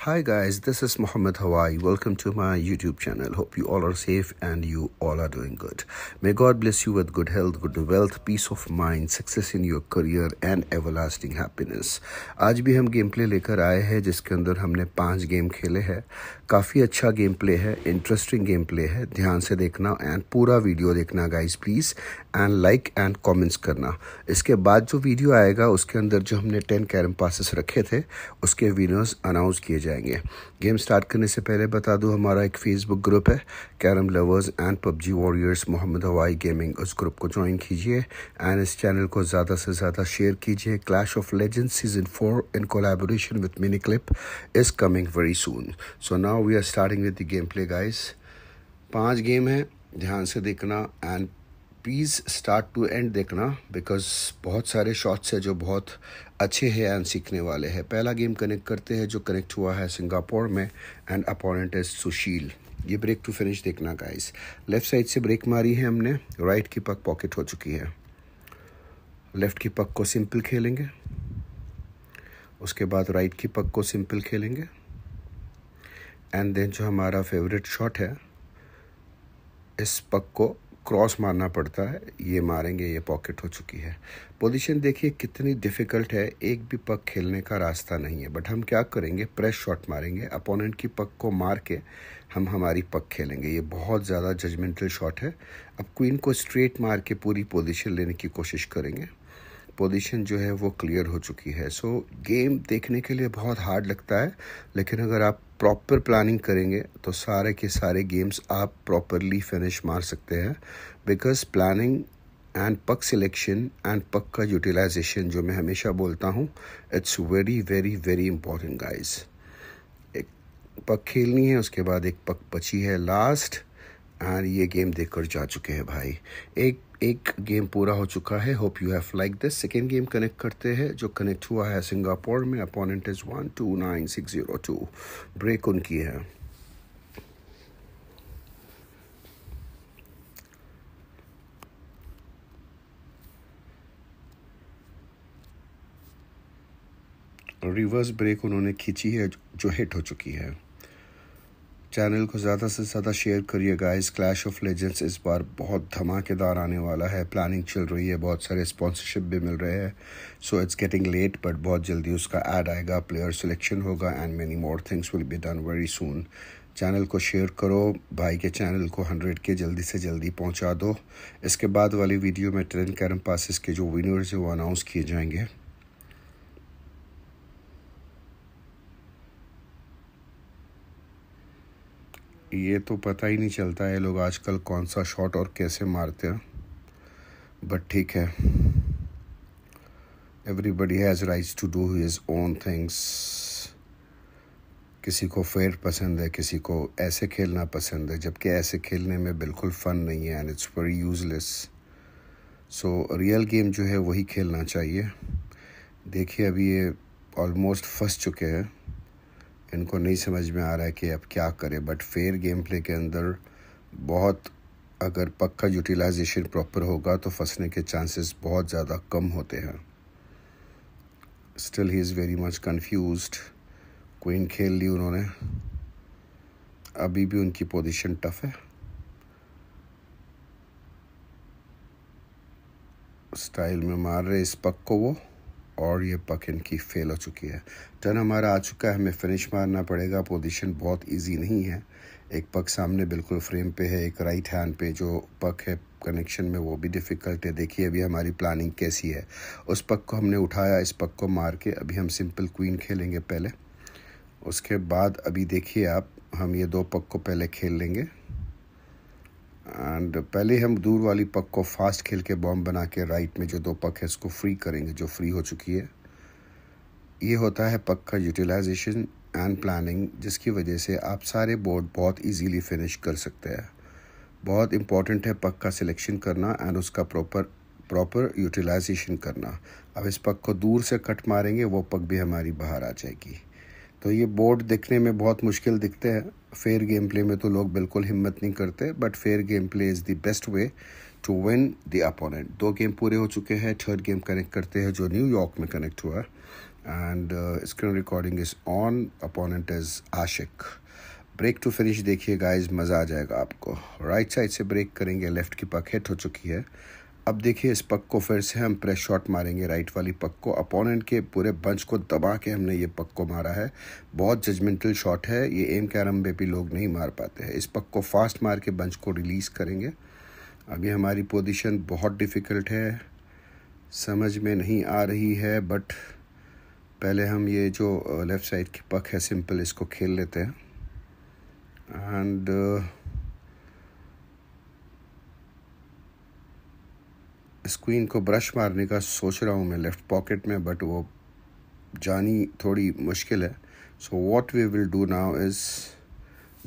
Hi guys, this is Muhammad Hawaii. Welcome to my YouTube channel. Hope you all are safe and you all are doing good. May God bless you with good health, good wealth, peace of mind, success in your career and everlasting happiness. आज भी हम gameplay लेकर आए हैं जिसके अंदर हमने पांच game खेले हैं काफ़ी अच्छा gameplay है interesting gameplay है ध्यान से देखना and पूरा video देखना guys please and like and comments करना इसके बाद जो video आएगा उसके अंदर जो हमने ten carom passes रखे थे उसके winners announce किए जाएंगे. जाएंगे गेम स्टार्ट करने से पहले बता दूँ हमारा एक फेसबुक ग्रुप है carrom lovers and PUBG warriors Mohammad हवाई गेमिंग उस ग्रुप को ज्वाइन कीजिए एंड इस चैनल को ज़्यादा से ज़्यादा शेयर कीजिए clash of legend season four in collaboration with mini clip is coming very soon so now we are starting with the game play guys पाँच गेम हैं ध्यान से देखना and please start to end देखना because बहुत सारे shots हैं जो बहुत अच्छे हैं एंड सीखने वाले हैं पहला गेम कनेक्ट करते हैं जो कनेक्ट हुआ है सिंगापुर में एंड अपोनेंट इज सुशील ये ब्रेक टू फिनिश देखना गाइस लेफ्ट साइड से ब्रेक मारी है हमने राइट की पक पॉकेट हो चुकी है लेफ्ट की पक को सिंपल खेलेंगे उसके बाद राइट की पक को सिंपल खेलेंगे एंड देन जो हमारा फेवरेट शॉट है इस पक को क्रॉस मारना पड़ता है ये मारेंगे ये पॉकेट हो चुकी है पोजीशन देखिए कितनी डिफ़िकल्ट है एक भी पक खेलने का रास्ता नहीं है बट हम क्या करेंगे प्रेस शॉट मारेंगे अपोनेंट की पक को मार के हम हमारी पक खेलेंगे ये बहुत ज़्यादा जजमेंटल शॉट है अब क्वीन को स्ट्रेट मार के पूरी पोजीशन लेने की कोशिश करेंगे पोजीशन जो है वो क्लियर हो चुकी है सो so, गेम देखने के लिए बहुत हार्ड लगता है लेकिन अगर आप प्रॉपर प्लानिंग करेंगे तो सारे के सारे गेम्स आप प्रॉपरली फिनिश मार सकते हैं because planning and puck selection and puck का यूटिलाइजेशन जो मैं हमेशा बोलता हूँ it's very very very important guys एक पक खेलनी है उसके बाद एक पक बची है लास्ट एंड ये गेम देखकर जा चुके हैं भाई एक एक गेम पूरा हो चुका है hope you have like this second game connect करते हैं जो कनेक्ट हुआ है सिंगापुर में opponent is one two nine six zero two break उनकी है रिवर्स ब्रेक उन्होंने खींची है जो हिट हो चुकी है चैनल को ज़्यादा से ज़्यादा शेयर करिएगा इस क्लैश ऑफ लेजेंड्स इस बार बहुत धमाकेदार आने वाला है प्लानिंग चल रही है बहुत सारे स्पॉन्सरशिप भी मिल रहे हैं so it's getting late but बहुत जल्दी उसका ऐड आएगा प्लेयर सिलेक्शन होगा and many more things will be done very soon channel को शेयर करो भाई के चैनल को हंड्रेड के जल्दी से जल्दी पहुँचा दो इसके बाद वाली वीडियो में ट्रेन कैरम पासिस के जो विनर्स हैं वो अनाउंस किए जाएंगे ये तो पता ही नहीं चलता है लोग आजकल कौन सा शॉट और कैसे मारते हैं बट ठीक है everybody has rights to do his own things किसी को फेयर पसंद है किसी को ऐसे खेलना पसंद है जबकि ऐसे खेलने में बिल्कुल फ़न नहीं है and it's very useless so real game जो है वही खेलना चाहिए देखिए अभी ये ऑलमोस्ट फंस चुके हैं इनको नहीं समझ में आ रहा है कि अब क्या करें बट फेयर गेम प्ले के अंदर बहुत अगर पक्का यूटिलाइजेशन प्रॉपर होगा तो फंसने के चांसेस बहुत ज़्यादा कम होते हैं still he is very much confuse queen खेल ली उन्होंने अभी भी उनकी पोजीशन टफ है स्टाइल में मार रहे इस पक को वो और ये पक इनकी फेल हो चुकी है टर्न हमारा आ चुका है हमें फिनिश मारना पड़ेगा पोजीशन बहुत इजी नहीं है एक पक सामने बिल्कुल फ्रेम पे है एक राइट हैंड पे जो पक है कनेक्शन में वो भी डिफ़िकल्ट है देखिए अभी हमारी प्लानिंग कैसी है उस पक को हमने उठाया इस पक को मार के अभी हम सिंपल क्वीन खेलेंगे पहले उसके बाद अभी देखिए आप हम ये दो पक को पहले खेल लेंगे एंड पहले हम दूर वाली पक को फास्ट खेल के बॉम्ब बना के राइट में जो दो पक है उसको फ्री करेंगे जो फ्री हो चुकी है ये होता है पक का यूटिलाइजेशन एंड प्लानिंग जिसकी वजह से आप सारे बोर्ड बहुत इजीली फिनिश कर सकते हैं बहुत इम्पॉर्टेंट है पक का सिलेक्शन करना एंड उसका प्रॉपर प्रॉपर यूटिलाइजेशन करना अब इस पक को दूर से कट मारेंगे वो पक भी हमारी बाहर आ जाएगी तो ये बोर्ड दिखने में बहुत मुश्किल दिखते हैं फेयर गेम प्ले में तो लोग बिल्कुल हिम्मत नहीं करते but fair game play is the best way to win the opponent दो गेम पूरे हो चुके हैं थर्ड गेम कनेक्ट करते हैं जो न्यूयॉर्क में कनेक्ट हुआ and screen recording is on opponent is Ashiq break to finish देखिए गाइज मज़ा आ जाएगा आपको राइट right साइड से ब्रेक करेंगे लेफ्ट की पक हिट हो चुकी है अब देखिए इस पक को फिर से हम प्रेस शॉट मारेंगे राइट वाली पक को अपोनेंट के पूरे बंच को दबा के हमने ये पक को मारा है बहुत जजमेंटल शॉट है ये एम कैरम पे भी लोग नहीं मार पाते हैं इस पक को फास्ट मार के बंच को रिलीज़ करेंगे अभी हमारी पोजीशन बहुत डिफ़िकल्ट है समझ में नहीं आ रही है बट पहले हम ये जो लेफ़्ट uh, साइड की पक है सिंपल इसको खेल लेते हैं एंड स्क्रीन को ब्रश मारने का सोच रहा हूँ मैं लेफ़्ट पॉकेट में बट वो जानी थोड़ी मुश्किल है so what we will do now is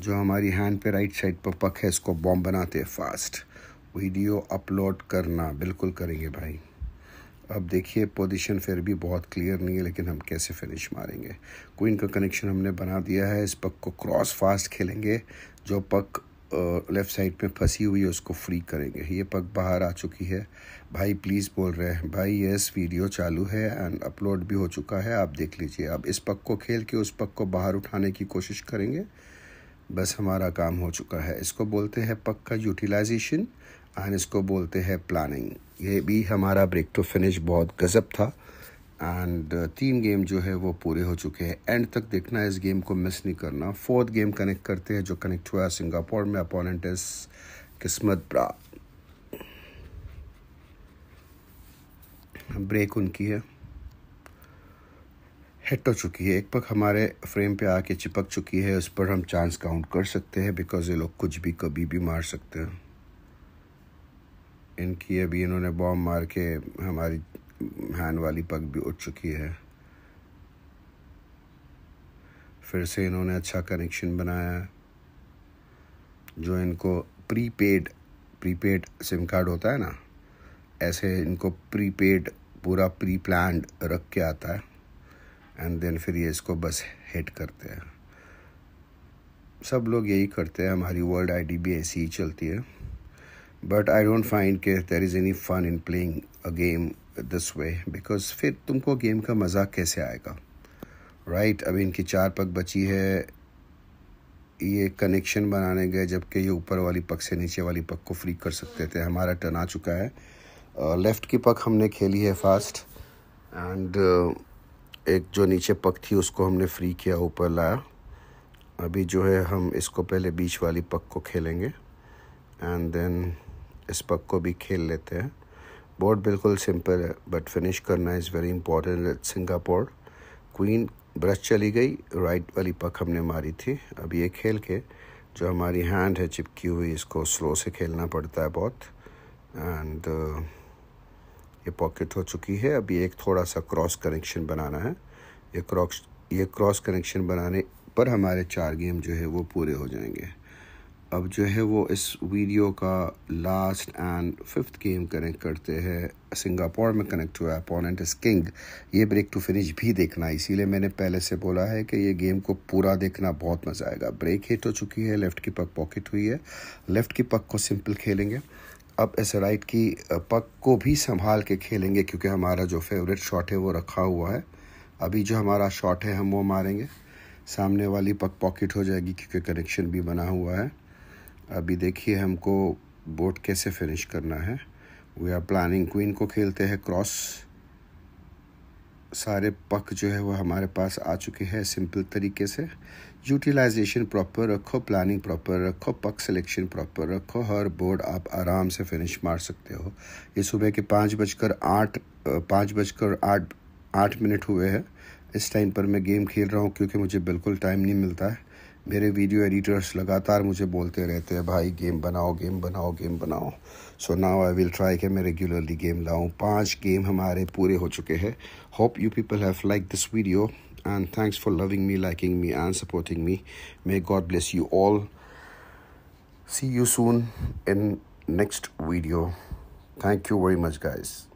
जो हमारी हैंड पे राइट साइड पर पक है इसको बॉम्ब बनाते हैं फास्ट वीडियो अपलोड करना बिल्कुल करेंगे भाई अब देखिए पोजीशन फिर भी बहुत क्लियर नहीं है लेकिन हम कैसे फिनिश मारेंगे क्वीन का कनेक्शन हमने बना दिया है इस पक को क्रॉस फास्ट खेलेंगे जो पक लेफ़्ट साइड पे फंसी हुई है उसको फ्री करेंगे ये पग बाहर आ चुकी है भाई प्लीज़ बोल रहे हैं भाई यस वीडियो चालू है एंड अपलोड भी हो चुका है आप देख लीजिए अब इस पग को खेल के उस पग को बाहर उठाने की कोशिश करेंगे बस हमारा काम हो चुका है इसको बोलते हैं पग का यूटिलाइजेशन एंड इसको बोलते हैं प्लानिंग ये भी हमारा ब्रेक टू फिनिश बहुत गज़ब था एंड uh, तीन गेम जो है वो पूरे हो चुके हैं एंड तक देखना है इस गेम को मिस नहीं करना फोर्थ गेम कनेक्ट करते हैं जो कनेक्ट हुआ सिंगापुर में अपोनेंट इस किस्मत ब्रा ब्रेक उनकी है हिट हो चुकी है एक पक हमारे फ्रेम पे आके चिपक चुकी है उस पर हम चांस काउंट कर सकते हैं बिकॉज ये लोग कुछ भी कभी भी मार सकते हैं इनकी अभी इन्होंने बॉम्ब मार के हमारी हैंड वाली पग भी उठ चुकी है फिर से इन्होंने अच्छा कनेक्शन बनाया जो इनको प्रीपेड प्रीपेड सिम कार्ड होता है ना ऐसे इनको प्रीपेड पूरा प्री प्लान रख के आता है एंड देन फिर ये इसको बस हिट करते हैं सब लोग यही करते हैं हमारी वर्ल्ड आईडी भी ऐसी ही चलती है बट आई डोंट फाइंड के there is any fun in playing a game this way because फिर तुमको गेम का मज़ा कैसे आएगा राइट right? अभी इनकी चार पग बची है ये कनेक्शन बनाने गए जबकि ये ऊपर वाली पग से नीचे वाली पग को फ्री कर सकते थे हमारा टर्न आ चुका है लेफ़्ट uh, की पग हमने खेली है फास्ट एंड uh, एक जो नीचे पग थी उसको हमने फ्री किया ऊपर लाया अभी जो है हम इसको पहले बीच वाली पग को खेलेंगे एंड देन इस पग को भी खेल लेते हैं बोर्ड बिल्कुल सिंपल है बट फिनिश करना is very important at Singapore queen brush चली गई राइट वाली पक हमने मारी थी अब ये खेल के जो हमारी हैंड है चिपकी हुई इसको स्लो से खेलना पड़ता है बहुत एंड uh, ये पॉकेट हो चुकी है अभी एक थोड़ा सा क्रॉस कनेक्शन बनाना है ये क्रॉस ये क्रॉस कनेक्शन बनाने पर हमारे चार गेम जो है वो पूरे हो जाएंगे अब जो है वो इस वीडियो का last and fifth game connect करते हैं सिंगापुर में कनेक्ट हुआ अपोनेंट इस किंग ये ब्रेक टू फिनिश भी देखना इसीलिए मैंने पहले से बोला है कि ये गेम को पूरा देखना बहुत मज़ा आएगा ब्रेक हिट हो चुकी है लेफ़्ट की पक पॉकेट हुई है लेफ़्ट की पक को सिंपल खेलेंगे अब इस राइट की पक को भी संभाल के खेलेंगे क्योंकि हमारा जो फेवरेट शॉट है वो रखा हुआ है अभी जो हमारा शॉट है हम वो मारेंगे सामने वाली पक पॉकेट हो जाएगी क्योंकि कनेक्शन भी बना हुआ है अभी देखिए हमको बोट कैसे फिनिश करना है वी आर प्लानिंग क्वीन को खेलते हैं क्रॉस सारे पक जो है वो हमारे पास आ चुके हैं सिंपल तरीके से यूटिलाइजेशन प्रॉपर रखो प्लानिंग प्रॉपर रखो पक सिलेक्शन प्रॉपर रखो हर बोर्ड आप आराम से फिनिश मार सकते हो ये सुबह के पाँच बजकर आठ पाँच बजकर आठ आठ मिनट हुए हैं इस टाइम पर मैं गेम खेल रहा हूँ क्योंकि मुझे बिल्कुल टाइम नहीं मिलता है मेरे वीडियो एडिटर्स लगातार मुझे बोलते रहते हैं भाई गेम बनाओ गेम बनाओ गेम बनाओ so now I will try के मैं रेगुलरली गेम लाऊं पांच गेम हमारे पूरे हो चुके हैं hope you people have like this video and thanks for loving me liking me and supporting me may God bless you all see you soon in next video thank you very much guys